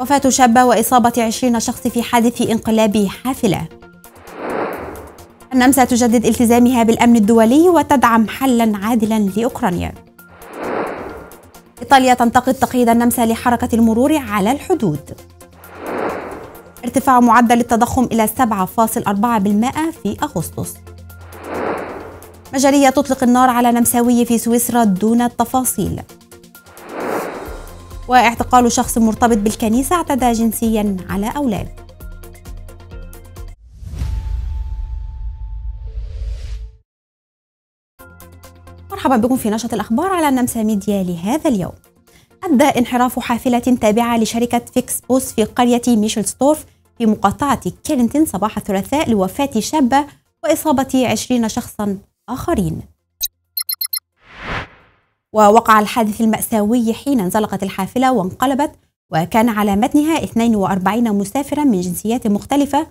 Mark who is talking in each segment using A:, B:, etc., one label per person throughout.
A: وفاة شابة وإصابة 20 شخص في حادث انقلاب حافلة النمسا تجدد التزامها بالأمن الدولي وتدعم حلا عادلا لأوكرانيا إيطاليا تنتقد تقييد النمسا لحركة المرور على الحدود ارتفاع معدل التضخم إلى 7.4% في أغسطس مجرية تطلق النار على نمساوي في سويسرا دون التفاصيل واعتقال شخص مرتبط بالكنيسة اعتدى جنسيا على أولاد مرحبا بكم في نشرة الأخبار على النمسا ميديا لهذا اليوم أدى انحراف حافلة تابعة لشركة فيكس بوس في قرية ميشلستورف في مقاطعة كيرنتن صباح الثلاثاء لوفاة شابة وإصابة 20 شخصا آخرين ووقع الحادث المأساوي حين انزلقت الحافلة وانقلبت وكان على متنها 42 مسافرا من جنسيات مختلفة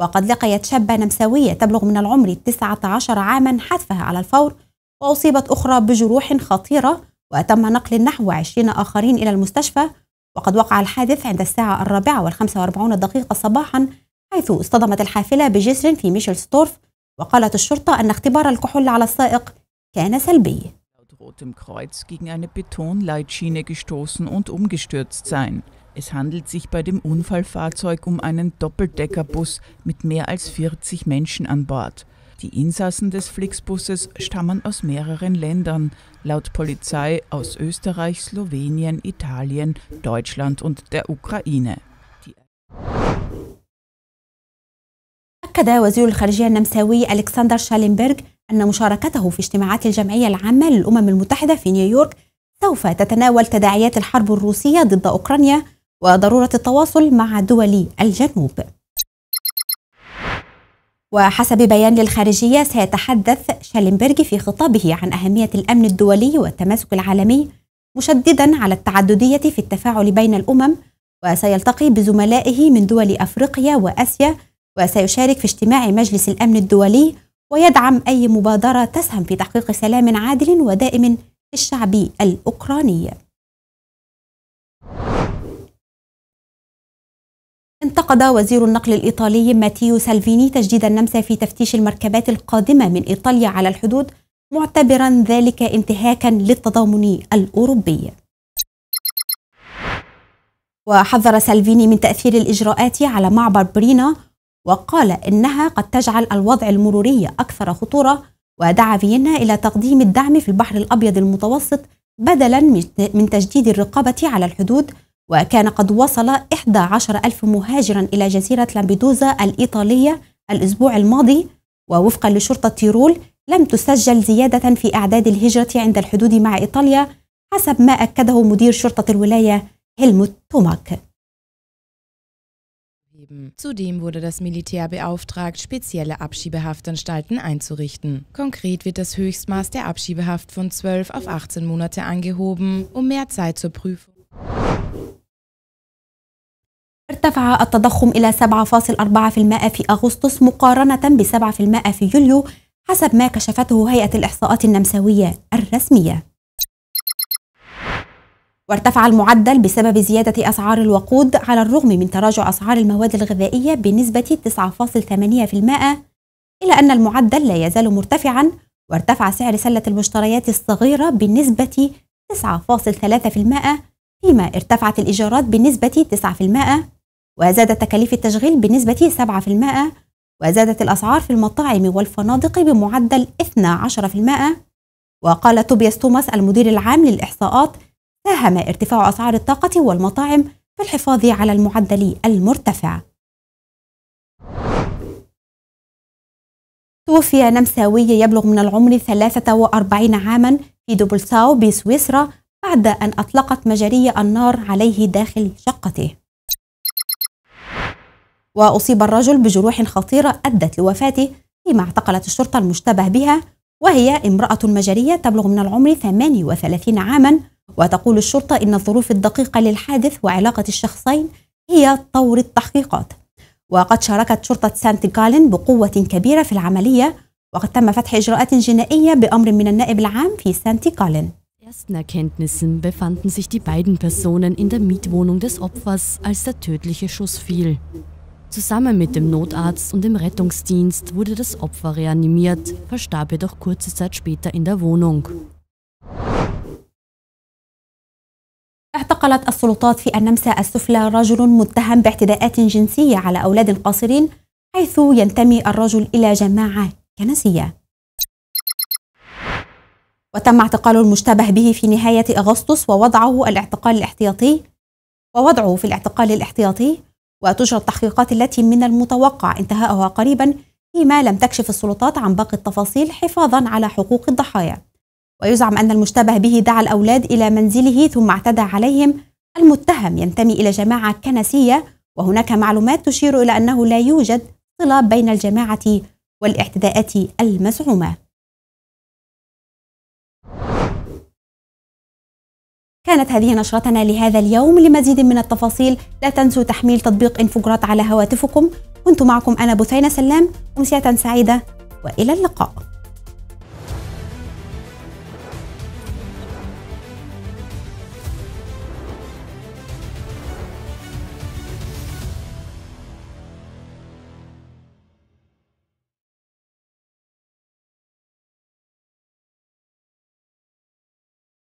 A: وقد لقيت شابة نمساوية تبلغ من العمر 19 عاما حتفها على الفور وأصيبت أخرى بجروح خطيرة وتم نقل نحو 20 آخرين إلى المستشفى وقد وقع الحادث عند الساعة الرابعة والخمسة واربعون دقيقة صباحا حيث اصطدمت الحافلة بجسر في ميشيل ستورف وقالت الشرطة أن اختبار الكحول على السائق كان سلبي Rotem Kreuz gegen eine Betonleitschiene gestoßen und umgestürzt sein. Es handelt sich bei dem Unfallfahrzeug um einen Doppeldeckerbus mit mehr als 40 Menschen an Bord. Die Insassen des Flixbusses stammen aus mehreren Ländern, laut Polizei aus Österreich, Slowenien, Italien, Deutschland und der Ukraine. أكد وزير الخارجية النمساوي ألكسندر شالنبرغ أن مشاركته في اجتماعات الجمعية العامة للأمم المتحدة في نيويورك سوف تتناول تداعيات الحرب الروسية ضد أوكرانيا وضرورة التواصل مع دول الجنوب. وحسب بيان للخارجية سيتحدث شالنبرغ في خطابه عن أهمية الأمن الدولي والتماسك العالمي مشددا على التعددية في التفاعل بين الأمم وسيلتقي بزملائه من دول أفريقيا وأسيا وسيشارك في اجتماع مجلس الأمن الدولي ويدعم أي مبادرة تسهم في تحقيق سلام عادل ودائم في الشعب الأوكراني انتقد وزير النقل الإيطالي ماتيو سالفيني تجديد النمسا في تفتيش المركبات القادمة من إيطاليا على الحدود معتبرا ذلك انتهاكا للتضامن الأوروبي وحذر سالفيني من تأثير الإجراءات على معبر برينا وقال إنها قد تجعل الوضع المروري أكثر خطورة ودعا فيينا إلى تقديم الدعم في البحر الأبيض المتوسط بدلا من تجديد الرقابة على الحدود وكان قد وصل 11 ألف مهاجرا إلى جزيرة لامبيدوزا الإيطالية الأسبوع الماضي ووفقا لشرطة تيرول لم تسجل زيادة في أعداد الهجرة عند الحدود مع إيطاليا حسب ما أكده مدير شرطة الولاية هيلموت توماك geben. Zudem wurde das Militär beauftragt, spezielle Abschiebehaftanstalten einzurichten. Konkret wird das Höchstmaß der Abschiebehaft von 12 auf 18 Monate angehoben, um mehr Zeit zur Prüfung. ارتفع التضخم إلى 7.4% في أغسطس مقارنة ب 7% في يوليو حسب ما كشفته هيئة الإحصاءات النمساوية الرسمية وارتفع المعدل بسبب زيادة أسعار الوقود على الرغم من تراجع أسعار المواد الغذائية بنسبة 9.8% إلا أن المعدل لا يزال مرتفعا وارتفع سعر سلة المشتريات الصغيرة بنسبة 9.3% فيما ارتفعت الإيجارات بنسبة 9% وزادت تكاليف التشغيل بنسبة 7% وزادت الأسعار في المطاعم والفنادق بمعدل 12% وقال توبياس توماس المدير العام للإحصاءات ساهم ارتفاع أسعار الطاقة والمطاعم في الحفاظ على المعدل المرتفع توفي نمساوي يبلغ من العمر 43 عاما في دوبلساو بسويسرا بعد أن أطلقت مجارية النار عليه داخل شقته وأصيب الرجل بجروح خطيرة أدت لوفاته فيما اعتقلت الشرطة المشتبه بها وهي امرأة مجرية تبلغ من العمر 38 عاما وتقول الشرطة إن الظروف الدقيقة للحادث وعلاقة الشخصين هي طور التحقيقات وقد شاركت شرطة سانت جالين بقوة كبيرة في العملية وقد تم فتح إجراءات جنائية بأمر من النائب العام في سانت جالين ersten Erkenntnissen befanden sich die beiden Personen in der Mietwohnung des Opfers, als der tödliche Schuss fiel. Zusammen mit dem Notarzt und dem Rettungsdienst wurde das Opfer reanimiert, verstarb jedoch kurze Zeit später in der Wohnung. اعتقلت السلطات في النمسا السفلى رجل متهم باعتداءات جنسية على أولاد قاصرين حيث ينتمي الرجل إلى جماعة كنسية وتم اعتقال المشتبه به في نهاية أغسطس ووضعه الاعتقال الاحتياطي ووضعه في الاعتقال الاحتياطي وتجرى التحقيقات التي من المتوقع انتهاءها قريبا فيما لم تكشف السلطات عن باقي التفاصيل حفاظا على حقوق الضحايا ويزعم أن المشتبه به دعا الأولاد إلى منزله ثم اعتدى عليهم المتهم ينتمي إلى جماعة كنسية وهناك معلومات تشير إلى أنه لا يوجد صلة بين الجماعة والاعتداءات المزعومة كانت هذه نشرتنا لهذا اليوم لمزيد من التفاصيل لا تنسوا تحميل تطبيق انفجرات على هواتفكم كنت معكم أنا بثينة سلام أمسية سعيدة وإلى اللقاء